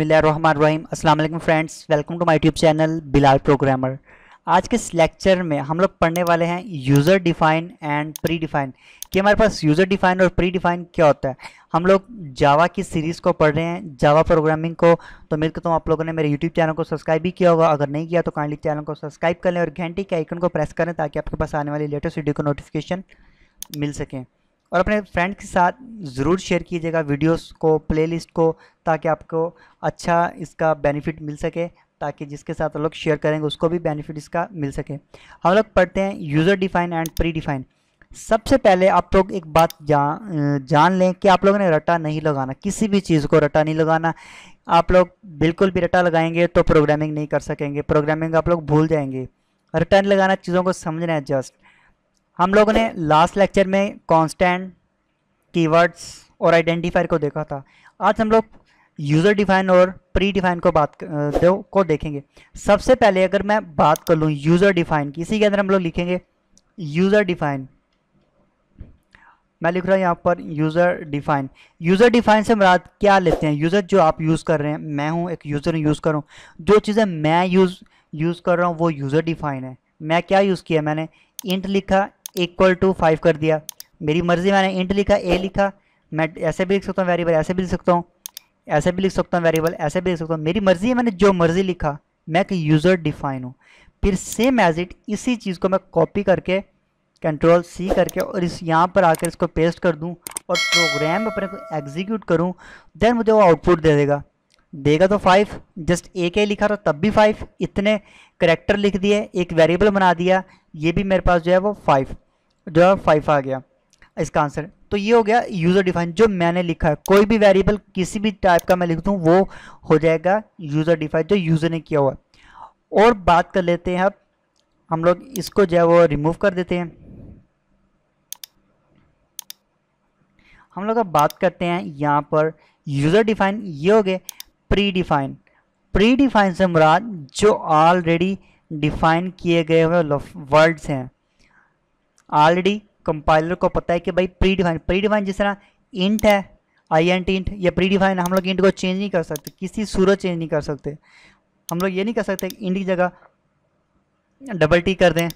अस्सलाम वालेकुम friends welcome to my YouTube channel Bilal programmer आज के इस लेक्चर में हम लोग पढ़ने वाले हैं user define and pre define कि हमारे पास यूज़र डिफाइन और प्री डिफाइन क्या होता है हम लोग जावा की सीरीज़ को पढ़ रहे हैं जावा प्रोग्रामिंग को तो उम्मीद करता हूँ आप लोगों ने मेरे यूट्यूब चैनल को सब्सक्राइब भी किया होगा अगर नहीं किया तो काइंडली चैनल को सब्सक्राइब कर लें और घंटी के आइकन को प्रेस करें ताकि आपके पास आने वाली लेटेस्ट वीडियो को नोटिफिकेशन मिल सकें और अपने फ्रेंड के साथ ज़रूर शेयर कीजिएगा वीडियोस को प्लेलिस्ट को ताकि आपको अच्छा इसका बेनिफिट मिल सके ताकि जिसके साथ लोग शेयर करेंगे उसको भी बेनिफिट इसका मिल सके हम लोग पढ़ते हैं user define and pre define सबसे पहले आप लोग एक बात जा, जान लें कि आप लोगों ने रटा नहीं लगाना किसी भी चीज़ को रटा नहीं लगाना आप लोग बिल्कुल भी रटा लगाएंगे तो प्रोग्रामिंग नहीं कर सकेंगे प्रोग्रामिंग आप लोग भूल जाएंगे रटा नहीं लगाना चीज़ों को समझना है जस्ट हम लोगों ने लास्ट लेक्चर में कॉन्स्टेंट कीवर्ड्स और आइडेंटिफायर को देखा था आज हम लोग यूज़र डिफाइन और प्री डिफाइन को बात दो को देखेंगे सबसे पहले अगर मैं बात कर लूँ यूज़र डिफाइन की इसी के अंदर हम लोग लिखेंगे यूज़र डिफाइन मैं लिख रहा हूँ यहाँ पर यूज़र डिफाइन यूज़र डिफाइन से मुराद क्या लेते हैं यूज़र जो आप यूज़ कर रहे हैं मैं हूँ एक यूज़र यूज़ कर रहा हूँ जो चीज़ें मैं यूज़ यूज़ कर रहा हूँ वो यूज़र डिफाइन है मैं क्या यूज़ किया मैंने इंट लिखा इक्वल टू फाइव कर दिया मेरी मर्ज़ी मैंने इंट लिखा ए लिखा मैं ऐसे भी लिख सकता हूँ वेरिएबल ऐसे भी लिख सकता हूँ ऐसे भी लिख सकता हूँ वेरिएबल ऐसे भी लिख सकता हूँ मेरी मर्ज़ी है मैंने जो मर्ज़ी लिखा मैं एक यूज़र डिफाइन हूँ फिर सेम एज इट इसी चीज़ को मैं कॉपी करके कंट्रोल सी करके और इस यहाँ पर आकर इसको पेस्ट कर दूँ और प्रोग्राम अपने को एग्जीक्यूट करूँ देन मुझे वो आउटपुट दे देगा देगा तो फाइव जस्ट एक ही लिखा था तब भी फाइव इतने करेक्टर लिख दिए एक वेरिएबल बना दिया ये भी मेरे पास जो है वो फाइव जो है फाइव आ गया इसका आंसर तो ये हो गया यूज़र डिफाइन जो मैंने लिखा है कोई भी वेरिएबल किसी भी टाइप का मैं लिख दूँ वो हो जाएगा यूज़र डिफाइन जो यूज़र ने किया हुआ है और बात कर लेते हैं अब हम लोग इसको जो है वो रिमूव कर देते हैं हम लोग अब बात करते हैं यहाँ पर यूज़र डिफाइन ये हो गए प्री डिफाइन प्री डिफाइन से मुराद जो ऑलरेडी डिफाइन किए गए हुए वर्ड्स हैं ऑलरेडी कंपाइलर को पता है कि भाई प्री डिफाइन प्री डिफाइन जिस तरह इंट है आई एन टी इंट या प्री डिफाइन हम लोग इंट को चेंज नहीं कर सकते किसी सूरत चेंज नहीं कर सकते हम लोग ये नहीं कर सकते कि इंट की जगह डबल टी कर दें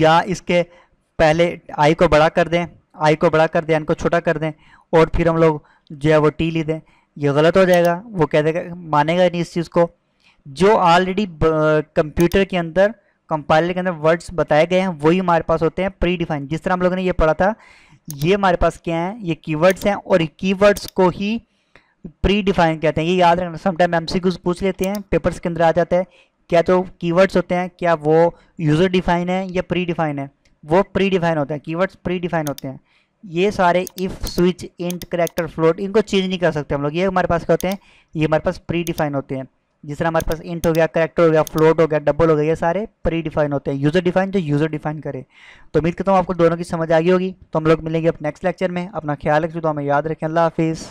या इसके पहले आई को बड़ा कर दें आई को बड़ा कर दें एन को छोटा कर दें और फिर हम लोग जो है वो टी ली दें ये गलत हो जाएगा वो कह देगा मानेगा नहीं इस चीज़ को जो ऑलरेडी कंप्यूटर के अंदर कंपाइलर के अंदर वर्ड्स बताए गए हैं वही हमारे पास होते हैं प्री डिफाइन जिस तरह हम लोगों ने ये पढ़ा था ये हमारे पास क्या है ये कीवर्ड्स हैं और कीवर्ड्स को ही प्री डिफाइन कहते हैं ये याद रखना समटाइम एम सी पूछ लेते हैं पेपर्स के अंदर आ जाता है क्या तो कीवर्ड्स होते हैं क्या वो यूज़र डिफाइन है या प्री डिफाइन है वो प्री डिफाइन होते हैं कीवर्ड्स प्री डिफाइन होते हैं ये सारे if switch int character float इनको चेंज नहीं कर सकते हम लोग ये हमारे पास क्या होते हैं ये हमारे पास प्री डिफाइन होते हैं जिस तरह हमारे पास इंट हो गया करेक्टर हो गया फ्लोट हो गया डबल हो गया ये सारे प्री डिफाइन होते हैं यूज़र डिफाइन जो यूज़र डिफाइन करे तो उम्मीद करता हूँ आपको दोनों की समझ आ गई होगी तो हम लोग मिलेंगे अब नेक्स्ट लेक्चर में अपना ख्याल रखिए तो हमें याद रखें अल्लाह हाफिज़